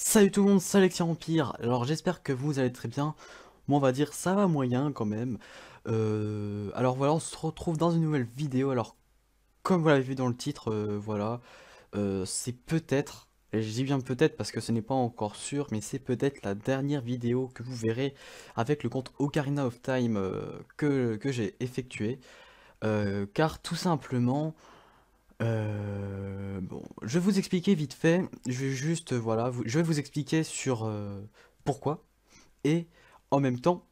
Salut tout le monde, c'est Alexia Empire. Alors j'espère que vous allez très bien. Moi on va dire ça va moyen quand même. Euh, alors voilà, on se retrouve dans une nouvelle vidéo. Alors comme vous l'avez vu dans le titre, euh, voilà, euh, c'est peut-être, et je dis bien peut-être parce que ce n'est pas encore sûr, mais c'est peut-être la dernière vidéo que vous verrez avec le compte Ocarina of Time que, que j'ai effectué. car tout simplement, euh, bon, je vais vous expliquer vite fait. Je vais juste, euh, voilà, vous- je vais vous expliquer sur euh, pourquoi. Et en même temps,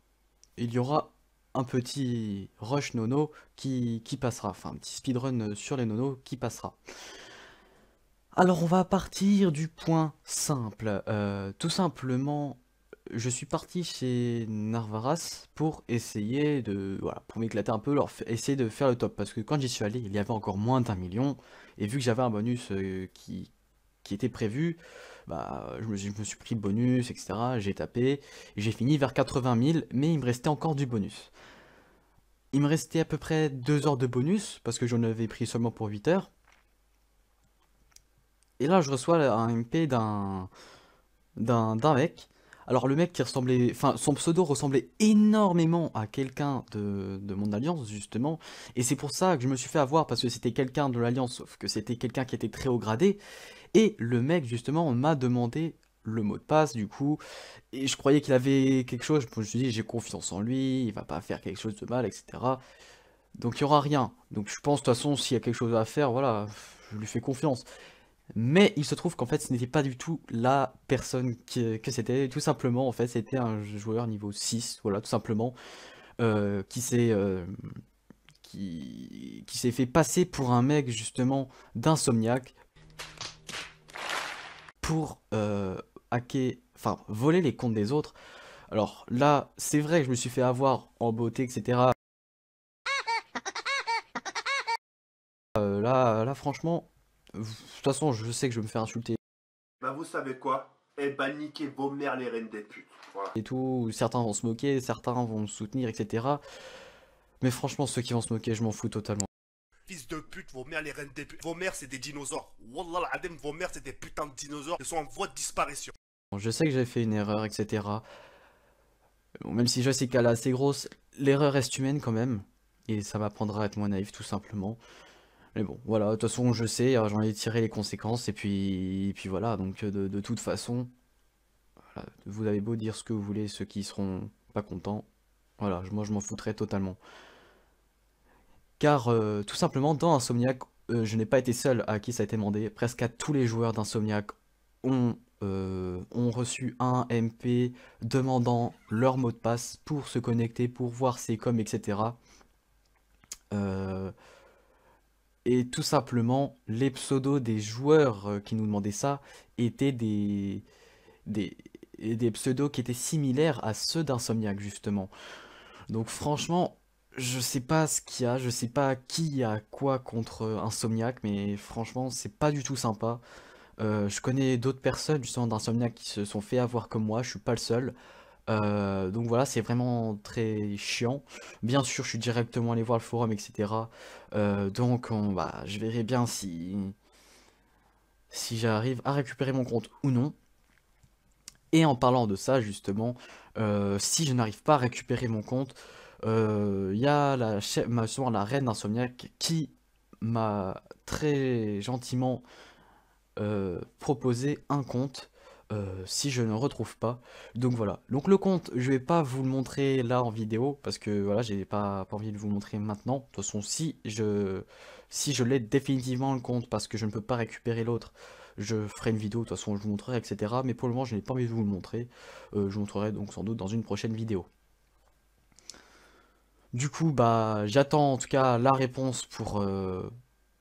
il y aura un petit rush nono qui, qui passera. Enfin, un petit speedrun sur les nonos qui passera. Alors, on va partir du point simple. tout simplement, je suis parti chez Narvaras pour essayer de, voilà, pour m'éclater un peu, leur essayer de faire le top. Parce que quand j'y suis allé, il y avait encore moins d'un million. Et vu que j'avais un bonus euh, qui, qui était prévu, bah, je, me, suis pris le bonus, etc. J'ai tapé, j'ai fini vers 80 000, mais il me restait encore du bonus. Il me restait à peu près 2 heures de bonus, parce que j'en avais pris seulement pour 8 heures. Et là, je reçois un MP d'un d'un mec alors le mec qui ressemblait, enfin son pseudo ressemblait énormément à quelqu'un de, mon alliance justement, et c'est pour ça que je me suis fait avoir parce que c'était quelqu'un de l'alliance, sauf que c'était quelqu'un qui était très haut gradé, et le mec justement m'a demandé le mot de passe du coup, et je croyais qu'il avait quelque chose, je me suis dit j'ai confiance en lui, il va pas faire quelque chose de mal, etc. Donc il y aura rien. Donc je pense de toute façon s'il y a quelque chose à faire, voilà, je lui fais confiance. Mais il se trouve qu'en fait, ce n'était pas du tout la personne que c'était. Tout simplement, en fait, c'était un joueur niveau 6, voilà, tout simplement, euh, qui s'est. Euh, qui, s'est fait passer pour un mec justement d'insomniaque pour euh, hacker, enfin voler les comptes des autres. Alors là, c'est vrai que je me suis fait avoir en beauté, etc. là, là, franchement, de toute façon, je sais que je vais me faire insulter. Bah vous savez quoi Eh bah niquez vos mères les reines des putes. Voilà. Et tout, certains vont se moquer, certains vont me soutenir, etc. Mais franchement, ceux qui vont se moquer, je m'en fous totalement. Fils de pute, vos mères les reines des putes. Vos mères c'est des dinosaures. Wallah adem, vos mères c'est des putains de dinosaures. Ils sont en voie de disparition. Je sais que j'ai fait une erreur, etc. Bon, même si je sais qu'elle est assez grosse, l'erreur reste humaine quand même. Et ça m'apprendra à être moins naïf tout simplement. Mais bon, voilà, de toute façon, je sais, euh, j'en ai tiré les conséquences, et puis, puis voilà, donc euh, de, toute façon, vous avez beau dire ce que vous voulez, ceux qui seront pas contents, voilà, moi je m'en foutrais totalement. Car, euh, tout simplement, dans Insomniac, je n'ai pas été seul à qui ça a été demandé, presque à tous les joueurs d'Insomniac ont, ont reçu un MP demandant leur mot de passe pour se connecter, pour voir ses coms, etc. Euh... Et tout simplement, les pseudos des joueurs euh, qui nous demandaient ça étaient des, des, des pseudos qui étaient similaires à ceux d'Insomniac, justement. Donc franchement, je sais pas ce qu'il y a, je sais pas qui a quoi contre euh, Insomniac, mais franchement, c'est pas du tout sympa. Euh, je connais d'autres personnes justement d'Insomniac qui se sont fait avoir comme moi, je suis pas le seul. Euh, donc voilà, c'est vraiment très chiant. Bien sûr, je suis directement allé voir le forum, etc. Euh, donc bah, je verrai bien si, si j'arrive à récupérer mon compte ou non. Et en parlant de ça, justement, euh, si je n'arrive pas à récupérer mon compte, il y a la, la reine d'insomniac qui m'a très gentiment proposé un compte euh, si je ne retrouve pas. Donc voilà. Donc le compte, je vais pas vous le montrer là en vidéo parce que voilà, j'ai pas, pas envie de vous montrer maintenant. De toute façon, si je, si je l'ai définitivement le compte parce que je ne peux pas récupérer l'autre, je ferai une vidéo, de toute façon je vous montrerai, etc. Mais pour le moment, je n'ai pas envie de vous le montrer. Euh, je vous montrerai donc sans doute dans une prochaine vidéo. Du coup, bah, j'attends en tout cas la réponse pour, euh,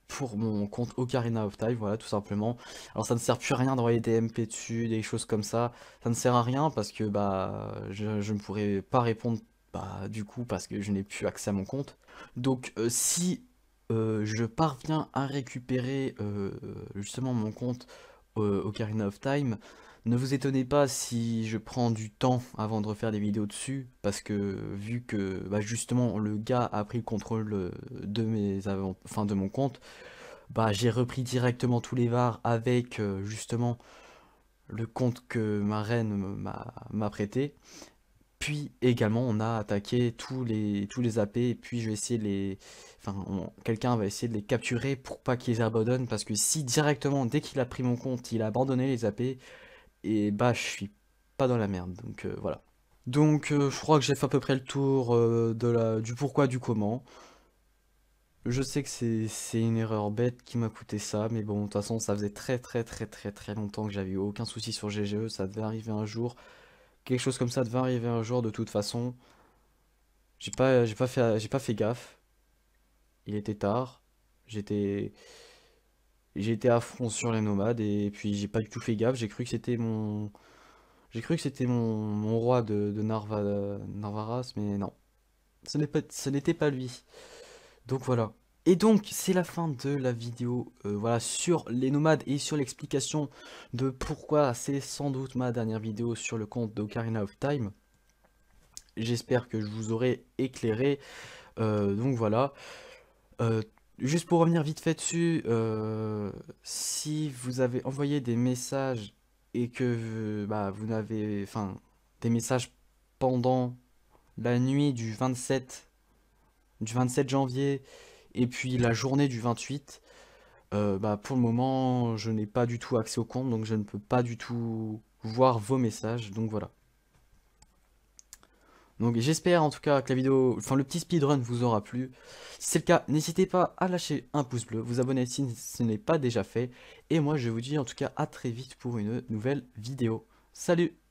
pour mon compte Ocarina of Time, voilà, tout simplement. Alors ça ne sert plus à rien d'envoyer des MP dessus, des choses comme ça, ça ne sert à rien parce que bah je, ne pourrais pas répondre bah, du coup parce que je n'ai plus accès à mon compte. Donc euh, si euh, je parviens à récupérer euh, justement mon compte au euh, Ocarina of Time. Ne vous étonnez pas si je prends du temps avant de refaire des vidéos dessus, parce que vu que bah justement le gars a pris le contrôle euh, de, mes avant enfin de mon compte, bah j'ai repris directement tous les vars avec euh, justement le compte que ma reine m'a prêté. Puis également, on a attaqué tous les, tous les AP, et puis je vais essayer de les... Enfin, quelqu'un va essayer de les capturer pour pas qu'ils abandonnent, parce que si directement, dès qu'il a pris mon compte, il a abandonné les AP, et bah je suis pas dans la merde, donc euh, voilà. Donc euh, je crois que j'ai fait à peu près le tour euh, de la, du pourquoi, du comment. Je sais que c'est une erreur bête qui m'a coûté ça, mais bon, de toute façon, ça faisait très très très très très longtemps que j'avais aucun souci sur GGE, ça devait arriver un jour quelque chose comme ça devait arriver un jour de toute façon. J'ai pas, j'ai pas fait, j'ai pas fait gaffe. Il était tard. J'étais, j'étais à fond sur les nomades et puis j'ai pas du tout fait gaffe. J'ai cru que c'était mon, j'ai cru que c'était mon, roi de, Narva, Narvaras, mais non, ce n'était pas, pas lui. Donc voilà. Et donc c'est la fin de la vidéo euh, voilà, sur les nomades et sur l'explication de pourquoi c'est sans doute ma dernière vidéo sur le compte d'Ocarina of Time. J'espère que je vous aurai éclairé. Euh, donc voilà. Euh, juste pour revenir vite fait dessus, si vous avez envoyé des messages et que bah, vous n'avez... Enfin, des messages pendant la nuit du 27, du 27 janvier et puis la journée du 28, euh, bah, pour le moment, je n'ai pas du tout accès au compte, donc je ne peux pas du tout voir vos messages. Donc voilà. Donc j'espère en tout cas que la vidéo, enfin le petit speedrun vous aura plu. Si c'est le cas, n'hésitez pas à lâcher un pouce bleu, vous abonner si ce n'est pas déjà fait. Et moi je vous dis en tout cas à très vite pour une nouvelle vidéo. Salut